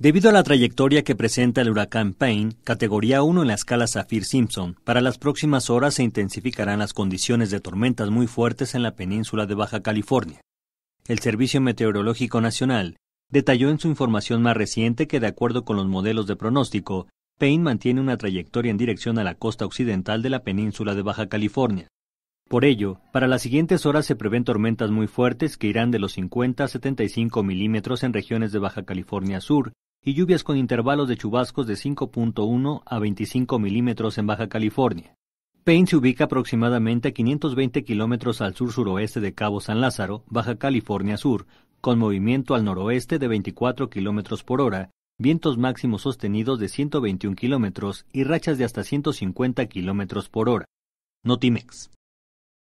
Debido a la trayectoria que presenta el huracán Payne, categoría 1 en la escala Saffir-Simpson, para las próximas horas se intensificarán las condiciones de tormentas muy fuertes en la península de Baja California. El Servicio Meteorológico Nacional detalló en su información más reciente que, de acuerdo con los modelos de pronóstico, Payne mantiene una trayectoria en dirección a la costa occidental de la península de Baja California. Por ello, para las siguientes horas se prevén tormentas muy fuertes que irán de los 50 a 75 milímetros en regiones de Baja California Sur y lluvias con intervalos de chubascos de 5.1 a 25 milímetros en Baja California. Payne se ubica aproximadamente a 520 kilómetros al sur-suroeste de Cabo San Lázaro, Baja California Sur, con movimiento al noroeste de 24 kilómetros por hora, vientos máximos sostenidos de 121 kilómetros y rachas de hasta 150 kilómetros por hora. Notimex.